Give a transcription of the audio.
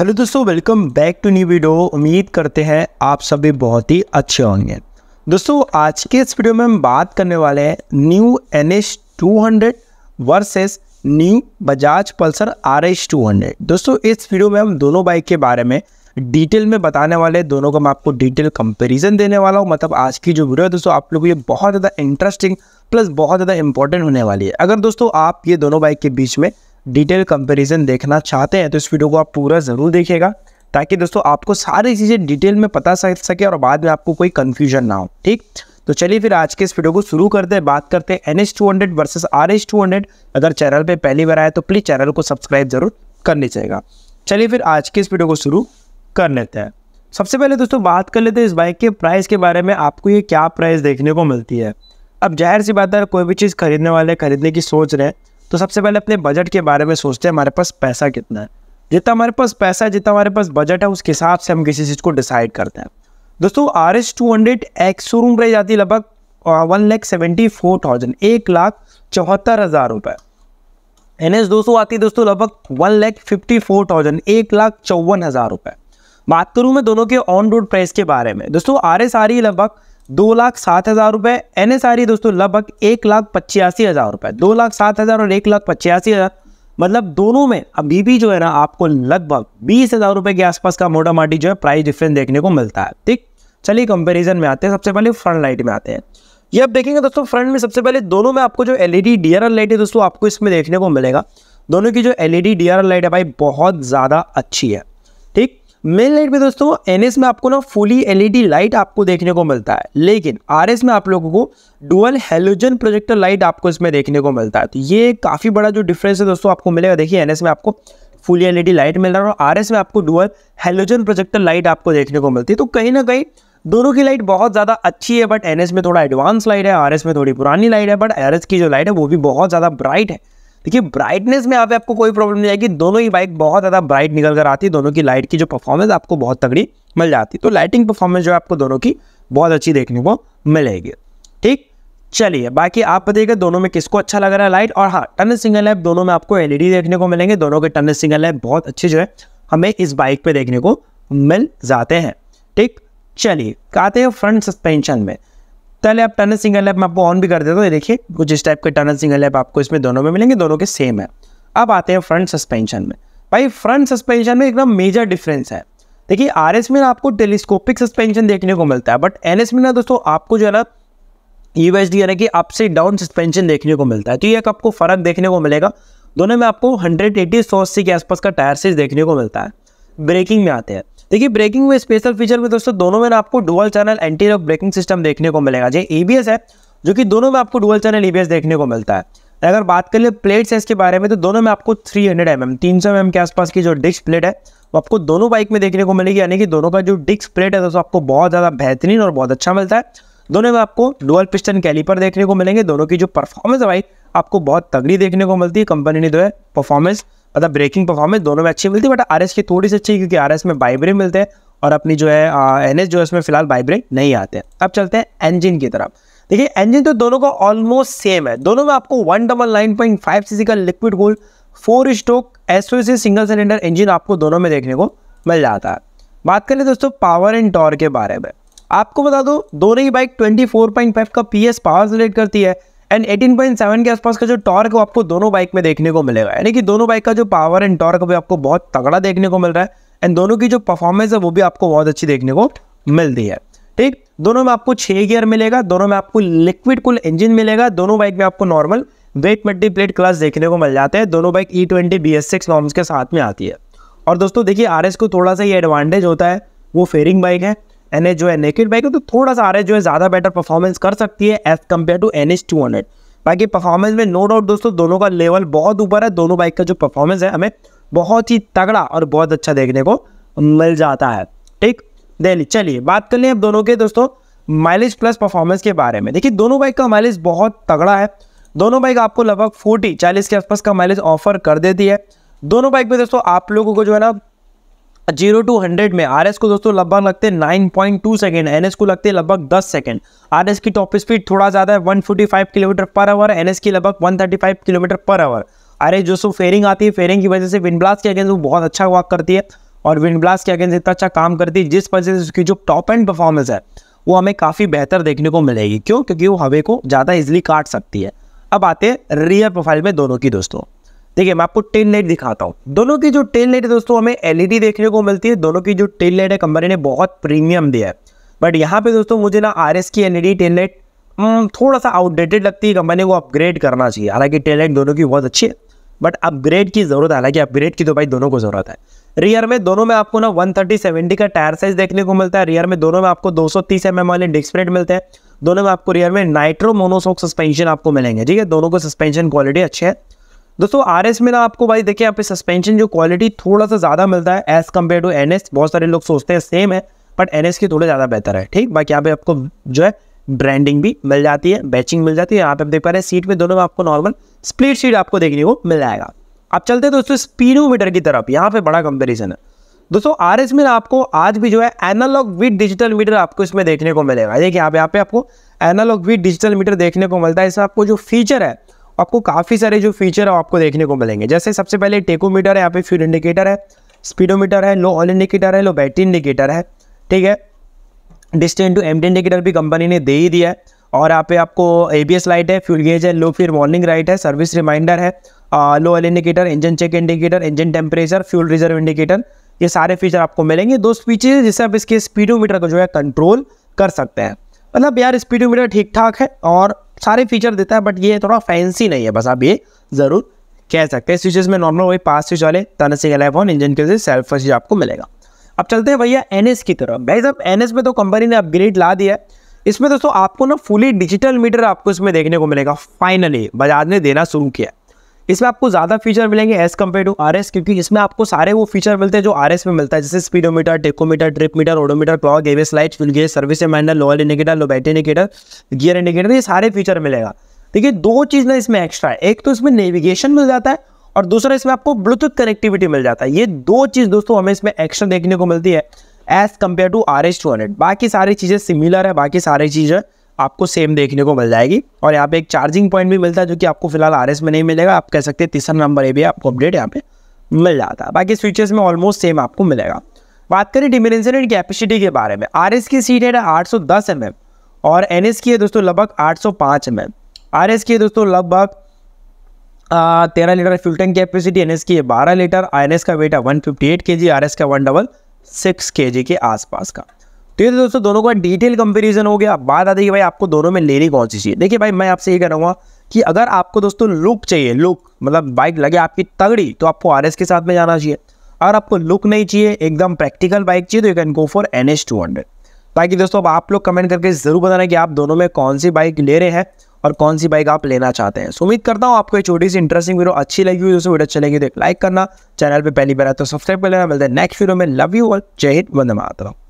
hello दोस्तों welcome back to new video उम्मीद करते हैं आप सभी बहुत ही अच्छे होंगे दोस्तों आज के इस वीडियो में हम बात करने वाले हैं new N H two hundred versus new Bajaj Pulsar R H two hundred दोस्तों इस वीडियो में हम दोनों बाइक के बारे में डिटेल में बताने वाले दोनों का मैं आपको डिटेल कंपेरिजन देने वाला हूँ मतलब आज की जो वीडियो है दोस्तों आप लोगों को ये बहुत ज़्यादा इंटरेस्टिंग प्लस बहुत ज़्यादा इंपॉर्टेंट होने वाली है अगर दोस्तों आप ये दोनों बाइक के बीच में डिटेल कंपैरिजन देखना चाहते हैं तो इस वीडियो को आप पूरा ज़रूर देखिएगा ताकि दोस्तों आपको सारी चीज़ें डिटेल में पता चल सके और बाद में आपको कोई कन्फ्यूजन ना हो ठीक तो चलिए फिर आज के इस वीडियो को शुरू करते हैं बात करते हैं N H two hundred versus R H two hundred अगर चैनल पर पहली बार आए तो प्लीज़ चैनल को सब्सक्राइब जरूर कर लीजिएगा चलिए फिर आज के इस वीडियो को शुरू कर लेते हैं सबसे पहले दोस्तों बात कर लेते हैं इस बाइक के प्राइस के बारे में आपको ये क्या प्राइस देखने को मिलती है अब जाहिर सी बात है कोई भी चीज़ खरीदने वाले खरीदने की सोच रहे हैं तो सबसे पहले अपने बजट के बारे में सोचते हैं हमारे पास पैसा कितना है जितना हमारे पास पैसा है जितना हमारे पास बजट है उसके हिसाब से हम किसी चीज़ को डिसाइड करते हैं दोस्तों R S two hundred ex showroom रह जाती है लगभग one lakh seventy four thousand एक लाख चौहत्तर हज़ार रुपये एन एस दो सौ आती है दोस्तों लगभग one lakh fifty four thousand एक लाख चौवन हज़ार रुपये बात करूँ मैं दोनों के ऑन रोड प्राइस के बारे में दोस्तों आर एस आ रही है लगभग दो लाख सात हज़ार रुपए एन एस आर दोस्तों लगभग एक लाख पचासी हज़ार रुपए दो लाख सात हज़ार और एक लाख पचासी हज़ार मतलब दोनों में अभी भी जो है ना आपको लगभग बीस हज़ार रुपए के आसपास का मोटा माटी जो है प्राइस डिफरेंस देखने को मिलता है ठीक चलिए कंपैरिजन में आते हैं सबसे पहले फ्रंट लाइट में आते हैं ये आप देखेंगे दोस्तों फ्रंट में सबसे पहले दोनों में आपको जो एल ई लाइट है दोस्तों आपको इसमें देखने को मिलेगा दोनों की जो एल ई लाइट है भाई बहुत ज़्यादा अच्छी है मेन लाइट में दोस्तों एन में आपको ना फुली एलईडी लाइट आपको देखने को मिलता है लेकिन आर में आप लोगों को डुअल हेलोजन प्रोजेक्टर लाइट आपको इसमें देखने को मिलता है तो ये काफ़ी बड़ा जो डिफरेंस है दोस्तों आपको मिलेगा देखिए एन में आपको फुली एलईडी लाइट मिल रहा है और आर में आपको डुअल हेलोजन प्रोजेक्टर लाइट आपको देखने को मिलती है तो कहीं ना कहीं दोनों की लाइट बहुत ज़्यादा अच्छी है बट एन में थोड़ा एडवांस लाइट है आर में थोड़ी पुरानी लाइट है बट आर की जो लाइट है वो भी बहुत ज़्यादा ब्राइट है देखिए ब्राइटनेस में आप आपको कोई प्रॉब्लम नहीं आएगी दोनों ही बाइक बहुत ज़्यादा ब्राइट निकल कर आती है दोनों की लाइट की जो परफॉर्मेंस आपको बहुत तगड़ी मिल जाती है तो लाइटिंग परफॉर्मेंस जो है आपको दोनों की बहुत अच्छी देखने को मिलेगी ठीक चलिए बाकी आप बताइएगा दोनों में किसको अच्छा लग रहा है लाइट और हाँ टन सिंगल लैब दोनों में आपको एल देखने को मिलेंगे दोनों के टन सिंगल लैब बहुत अच्छे जो है हमें इस बाइक पे देखने को मिल जाते हैं ठीक चलिए आते हैं फ्रंट सस्पेंशन में पहले आप टनल सिंगल ऐप मैं आपको ऑन भी कर देता हूँ देखिए कुछ इस टाइप के टनल सिंगल ऐप आपको इसमें दोनों में मिलेंगे दोनों के सेम है अब आते हैं फ्रंट सस्पेंशन में भाई फ्रंट सस्पेंशन में एकदम मेजर डिफरेंस है देखिए आर एस में आपको टेलीस्कोपिक सस्पेंशन देखने को मिलता है बट एन एस में ना दोस्तों आपको जो है ना यू एस डी यानी कि अप से डाउन सस्पेंशन देखने को मिलता है तो ये एक आपको फर्क देखने को मिलेगा दोनों में आपको हंड्रेड एटी सौ अस्सी के आसपास का टायर साइज देखने को मिलता है ब्रेकिंग में आते हैं देखिए ब्रेकिंग में स्पेशल फीचर में दोस्तों दोनों में आपको dual channel anti lock braking system देखने को मिलेगा जो एबीएस है जो कि दोनों में आपको डुअल चैनल एबीएस देखने को मिलता है तो अगर बात कर ले प्लेट साइज के बारे में तो दोनों में आपको 300 हंड्रेड एम तीन सौ एम के आसपास की जो डिस्क प्लेट है वो आपको दोनों बाइक में देखने को मिलेगी यानी कि दोनों का जो डिस्क प्लेट है दोस्तों आपको बहुत ज़्यादा बेहतरीन और बहुत अच्छा मिलता है दोनों में आपको डुअल पिस्टन कैलीपर देखने को मिलेंगे दोनों की जो परफॉर्मेंस है भाई आपको बहुत तगड़ी देखने को मिलती है कंपनी ने जो है परफॉर्मेंस मतलब ब्रेकिंग परफॉर्मेंस दोनों में अच्छी मिलती है बट आर की थोड़ी सी अच्छी क्योंकि आर में बाइब्रेक मिलते हैं और अपनी जो है एन जो है उसमें फिलहाल बाइब्रेक नहीं आते हैं अब चलते हैं इंजन की तरफ देखिए इंजन तो दोनों का ऑलमोस्ट सेम है दोनों में आपको one double nine point five C C का liquid gold four stroke SOC single cylinder engine आपको दोनों में देखने को मिल जाता है बात करें दोस्तों पावर एंड टॉर के बारे में आपको बता दो दोनों ही bike twenty four point five का पी एस पावर सेलेक्ट करती है एंड 18.7 के आसपास का जो टॉर्क वो आपको दोनों बाइक में देखने को मिलेगा यानी कि दोनों बाइक का जो पावर एंड टॉर्क भी आपको बहुत तगड़ा देखने को मिल रहा है एंड दोनों की जो परफॉर्मेंस है वो भी आपको बहुत अच्छी देखने को मिलती है ठीक दोनों में आपको छः गियर मिलेगा दोनों में आपको लिक्विड कुल इंजिन मिलेगा दोनों बाइक में आपको normal wet multi plate clutch देखने को मिल जाते हैं दोनों bike E twenty B S six norms के साथ में आती है और दोस्तों देखिए आर एस को थोड़ा सा ये एडवांटेज होता है वो फेयरिंग बाइक है एन जो है नेकेड बाइक है तो थोड़ा सा आर जो है ज़्यादा बेटर परफॉर्मेंस कर सकती है as compare to N H two hundred बाकी परफॉर्मेंस में नो डाउट दोस्तों दोनों का लेवल बहुत ऊपर है दोनों बाइक का जो परफॉर्मेंस है हमें बहुत ही तगड़ा और बहुत अच्छा देखने को मिल जाता है ठीक दिल्ली चलिए बात कर लें अब दोनों के दोस्तों माइलेज प्लस परफॉर्मेंस के बारे में देखिए दोनों बाइक का माइलेज बहुत तगड़ा है दोनों बाइक आपको लगभग फोर्टी चालीस के आसपास का माइलेज ऑफर कर देती है दोनों बाइक में दोस्तों आप लोगों को जो है ना जीरो टू हंड्रेड में आर एस को दोस्तों लगभग लगते हैं nine point two second N S को लगते हैं लगभग दस सेकेंड आर एस की टॉप स्पीड थोड़ा ज़्यादा है one forty five kilometre per hour N S की लगभग one thirty five kilometre per hour R S जो फेयरिंग आती है फेयरिंग की वजह से विंड ब्लास्ट के अगेंस्ट वो बहुत अच्छा वॉक करती है और विंड ब्लास्ट के अगेंस्ट इतना अच्छा काम करती है जिस वजह से उसकी जो टॉप एंड परफॉर्मेंस है वो हमें काफ़ी बेहतर देखने को मिलेगी क्यों क्योंकि वो हवे को ज़्यादा इजिली काट सकती है अब आते हैं रियर प्रोफाइल में दोनों की दोस्तों देखिए मैं आपको टेल लाइट दिखाता हूँ दोनों की जो टेल लाइट है दोस्तों हमें एलईडी e देखने को मिलती है दोनों की जो टेल लाइट है कंपनी ने बहुत प्रीमियम दिया है बट यहाँ पे दोस्तों मुझे ना आर की LED e tail light hmm, थोड़ा सा आउटडेटेड लगती है कंपनी को अपग्रेड करना चाहिए हालांकि टेल लाइट दोनों की बहुत अच्छी है बट अपग्रेड की जरूरत है हालांकि अपग्रेड की तो भाई दोनों को जरूरत है रियर में दोनों में आपको ना 130 थर्टी का टायर साइज देखने को मिलता है रियर में दोनों में आपको 230 एमएम वाले डिस्क ब्रेड मिलते हैं दोनों में आपको रियर में नाइट्रो मोनोसोक सस्पेंशन आपको मिलेंगे ठीक है दोनों को सस्पेंशन क्वालिटी अच्छी है दोस्तों आर एस में ना आपको भाई देखिए यहाँ पे सस्पेंशन जो क्वालिटी थोड़ा सा ज़्यादा मिलता है as compare to N S बहुत सारे लोग सोचते हैं सेम है बट एन एस की थोड़ी ज़्यादा बेहतर है ठीक बाकी यहाँ पे आपको जो है ब्रांडिंग भी मिल जाती है बैचिंग मिल जाती है यहाँ पे आप देख पा रहे हैं सीट में दोनों में आपको नॉर्मल स्प्लिट सीट आपको देखने को मिल जाएगा आप चलते हैं दोस्तों स्पीडोमीटर की तरफ यहाँ पे बड़ा कंपेरिजन है दोस्तों आर एस में आपको आज भी जो है एनालॉग विथ डिजिटल मीटर आपको इसमें देखने को मिलेगा देखिए यहाँ पे यहाँ पे आपको एनालॉग विथ डिजिटल मीटर देखने को मिलता है इसमें आपको जो फीचर है आपको काफ़ी सारे जो फीचर है आपको देखने को मिलेंगे जैसे सबसे पहले टेकोमीटर है यहाँ पे फ्यूल इंडिकेटर है स्पीडोमीटर है लो ऑल इंडिकेटर है लो बैटरी इंडिकेटर है ठीक है डिस्टेंट टू एम इंडिकेटर भी कंपनी ने दे ही दिया है और यहाँ पे आपको ए बी एस लाइट है फ्यूल गेज है लो फिर वार्निंग लाइट है सर्विस रिमाइंडर है low oil indicator engine check indicator engine temperature fuel reserve indicator ये सारे फीचर आपको मिलेंगे दो फीचर जिससे आप इसके स्पीडोमीटर को जो है कंट्रोल कर सकते हैं मतलब यार स्पीडोमीटर ठीक ठाक है और सारे फीचर देता है बट ये थोड़ा फैंसी नहीं है बस आप ये ज़रूर कह सकते हैं स्विचेस में नॉर्मल वही पास स्विच वाले तनसिंग एलेवन इंजन के सेल्फ स्विच आपको मिलेगा अब चलते हैं भैया एन की तरफ भाई साहब एन में तो कंपनी ने अपग्रेड ला दिया है इसमें दोस्तों आपको ना फुली डिजिटल मीटर आपको इसमें देखने को मिलेगा फाइनली बजाज ने देना शुरू किया इसमें आपको ज़्यादा फीचर मिलेंगे एज कम्पेयर टू आर क्योंकि इसमें आपको सारे वो फीचर मिलते हैं जो आर में मिलता है जैसे speedometer tachometer trip meter odometer clock एवेस लाइट फ्यूल सर्विस मैंडर लोअल indicator low battery indicator gear indicator ये सारे फीचर मिलेगा देखिए दो चीज़ ना इसमें एक्स्ट्रा है एक तो इसमें नेविगेशन मिल जाता है और दूसरा इसमें आपको ब्लूटूथ कनेक्टिविटी मिल जाता है ये दो चीज़ दोस्तों हमें इसमें एक्स्ट्रा देखने को मिलती है as compare to R S two hundred बाकी सारी चीज़ें सिमिलर है बाकी सारी चीज़ें आपको सेम देखने को मिल जाएगी और यहाँ पे एक चार्जिंग पॉइंट भी मिलता है जो कि आपको फिलहाल आर में नहीं मिलेगा आप कह सकते हैं तीसरा नंबर ये भी आपको अपडेट यहाँ पे मिल जाता है बाकी स्विचेस में ऑलमोस्ट सेम आपको मिलेगा बात करें डिमेंशन एंड कैपेसिटी के बारे में आर की सीट है आठ सौ दस एम एम और एन एस की है दोस्तों लगभग आठ सौ पाँच एम एम आर एस की है दोस्तों लगभग तेरह litre fuel tank capacity N S की है बारह लीटर आर एस का वेट है one fifty G R S का one double six K G के आसपास का तो ये तो दोस्तों दोनों का डिटेल कंपेरिजन हो गया बात आती है भाई आपको दोनों में लेनी कौन सी चाहिए देखिए भाई मैं आपसे ये कह रहा कि अगर आपको दोस्तों लुक चाहिए लुक मतलब बाइक लगे आपकी तगड़ी तो आपको आर के साथ में जाना चाहिए अगर आपको लुक नहीं चाहिए एकदम प्रैक्टिकल बाइक चाहिए तो you can go for N H two hundred ताकि दोस्तों अब आप लोग कमेंट करके ज़रूर बताना कि आप दोनों में कौन सी बाइक ले रहे हैं और कौन सी बाइक आप लेना चाहते हैं उम्मीद करता हूँ आपको ये छोटी सी इंटरेस्टिंग वीडियो अच्छी लगी हुई दोस्तों वीडियो अच्छी लगी तो एक लाइक करना चैनल पर पहली बार है तो सब्सक्राइब कर लेना मिलते हैं नेक्स्ट वीडियो में लव यू और जय हिंद वंदे मातरम